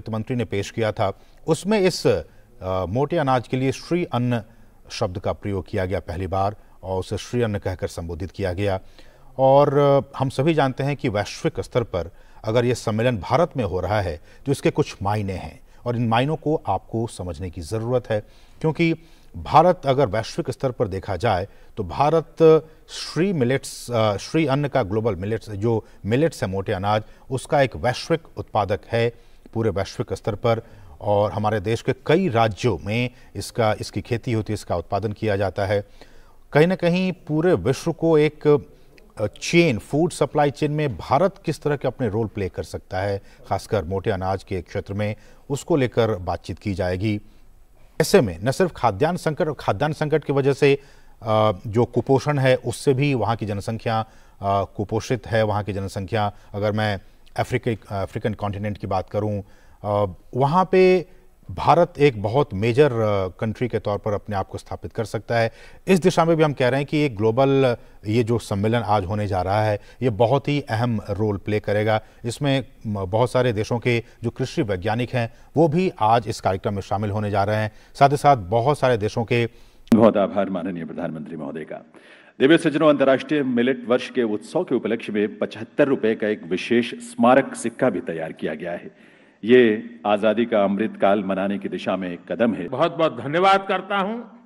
वित्त मंत्री ने पेश किया था उसमें इस मोटे अनाज के लिए श्री अन्न शब्द का प्रयोग किया गया पहली बार और उसे श्री अन्न कहकर संबोधित किया गया और हम सभी जानते हैं कि वैश्विक स्तर पर अगर यह सम्मेलन भारत में हो रहा है तो इसके कुछ मायने हैं और इन मायनों को आपको समझने की ज़रूरत है क्योंकि भारत अगर वैश्विक स्तर पर देखा जाए तो भारत श्री मिलेट्स श्री अन्न का ग्लोबल मिलेट्स जो मिलेट्स है मोटे अनाज उसका एक वैश्विक उत्पादक है पूरे वैश्विक स्तर पर और हमारे देश के कई राज्यों में इसका इसकी खेती होती है इसका उत्पादन किया जाता है कहीं ना कहीं पूरे विश्व को एक चेन फूड सप्लाई चेन में भारत किस तरह के अपने रोल प्ले कर सकता है खासकर मोटे अनाज के क्षेत्र में उसको लेकर बातचीत की जाएगी ऐसे में न सिर्फ खाद्यान्न संकट और खाद्यान्न संकट की वजह से जो कुपोषण है उससे भी वहाँ की जनसंख्या कुपोषित है वहाँ की जनसंख्या अगर मैं अफ्रीकी अफ्रीकन कॉन्टिनेंट की बात करूं वहाँ पे भारत एक बहुत मेजर कंट्री के तौर पर अपने आप को स्थापित कर सकता है इस दिशा में भी हम कह रहे हैं कि ये ग्लोबल ये जो सम्मेलन आज होने जा रहा है ये बहुत ही अहम रोल प्ले करेगा इसमें बहुत सारे देशों के जो कृषि वैज्ञानिक हैं वो भी आज इस कार्यक्रम में शामिल होने जा रहे हैं साथ ही साथ बहुत सारे देशों के बहुत आभार माननीय प्रधानमंत्री महोदय का दिव्य सज्जनों अंतर्राष्ट्रीय मिलेट वर्ष के उत्सव के उपलक्ष्य में पचहत्तर रुपए का एक विशेष स्मारक सिक्का भी तैयार किया गया है ये आज़ादी का अमृत काल मनाने की दिशा में एक कदम है बहुत बहुत धन्यवाद करता हूँ